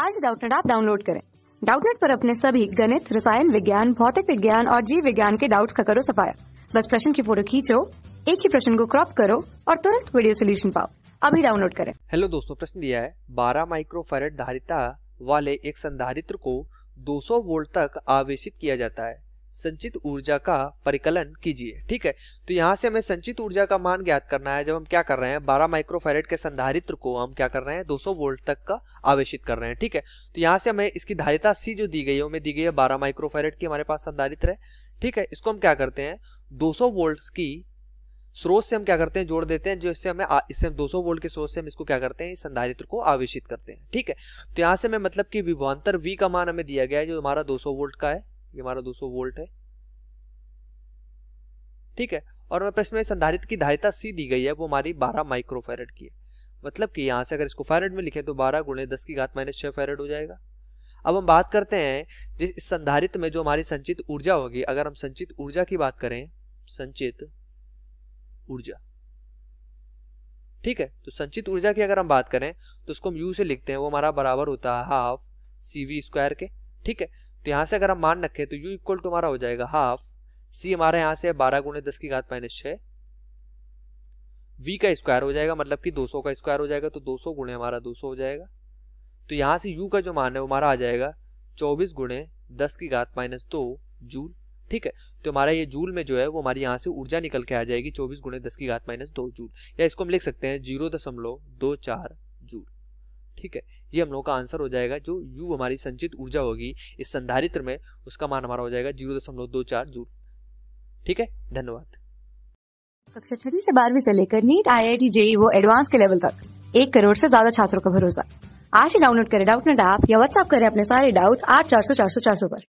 आज डाउटनेट आप डाउनलोड करें डाउटनेट पर अपने सभी गणित रसायन विज्ञान भौतिक विज्ञान और जीव विज्ञान के डाउट्स का करो सफाया बस प्रश्न की फोटो खींचो एक ही प्रश्न को क्रॉप करो और तुरंत वीडियो सोल्यूशन पाओ अभी डाउनलोड करें हेलो दोस्तों प्रश्न दिया है बारह माइक्रोफेरेट धारिता वाले एक संधारित्र को 200 वोल्ट तक आवेशित किया जाता है संचित ऊर्जा का परिकलन कीजिए ठीक है तो यहाँ से हमें संचित ऊर्जा का मान ज्ञात करना है जब हम क्या कर रहे हैं 12 माइक्रोफेरेट के संधारित्र को हम क्या कर रहे हैं 200 वोल्ट तक का आवेशित कर रहे हैं ठीक है तो यहाँ से हमें इसकी धारिता सी जो दी गई है हमें दी गई है बारह माइक्रोफेरेट की हमारे पास संधारित्र है ठीक है इसको हम क्या करते हैं सौ वोल्ट की स्रोत से हम क्या करते हैं जोड़ देते हैं जो इससे हमें इससे हम 200 वोल्ट के स्रोत से हम इसको क्या करते हैं इस संधारित्र को आवेशित करते हैं ठीक है तो यहां से हमें मतलब कि विभवान्तर V का मान हमें दिया गया है जो हमारा 200 वोल्ट का है ये हमारा 200 वोल्ट है ठीक है और हमें संधारित की धारिता सी दी गई है वो हमारी 12 माइक्रोफेरेड की है मतलब कि यहाँ से अगर इसको फैरड में लिखें तो 12 गुणे दस की घात माइनस छः फैरड हो जाएगा अब हम बात करते हैं जिस संधारित में जो हमारी संचित ऊर्जा होगी अगर हम संचित ऊर्जा की बात करें संचित ऊर्जा ठीक है तो संचित ऊर्जा की अगर हम बात करें तो उसको हम यू से लिखते हैं वो हमारा बराबर होता है हाफ सी वी स्क्वायर के ठीक है तो यहाँ से अगर हम मान रखें तो यू इक्वल टू हमारा हो जाएगा हाफ सी हमारा यहाँ से बारह गुणे दस की घात माइनस छः वी का स्क्वायर हो जाएगा मतलब कि 200 का स्क्वायर हो जाएगा तो 200 गुणे हमारा 200 हो जाएगा तो यहाँ से यू का जो मान है वो हमारा आ जाएगा चौबीस गुणे दस की घात माइनस दो जूल ठीक है तो हमारा ये जूल में जो है वो हमारी यहाँ से ऊर्जा निकल के आ जाएगी चौबीस गुणे दस की घात माइनस दो जूल या इसको हम लिख सकते हैं जीरो दशमलव दो चार जूल ठीक है ये हम लोगों का आंसर हो जाएगा जो यू हमारी संचित ऊर्जा होगी इस संधारित्र में उसका मान हमारा हो जाएगा जीरो दशमलव दो चार जूल ठीक है धन्यवाद कक्षा छठी से बारहवीं से लेकर NEET I I T JEE वो एडवांस के लेवल तक एक करोड़ से ज्यादा छात्रों का भरोसा आज ही डाउनलोड करें डाउट नेट ऐप या व्हाट्सअप करें अपने सारे डाउट्स आठ चार सौ चार सौ चार सौ पर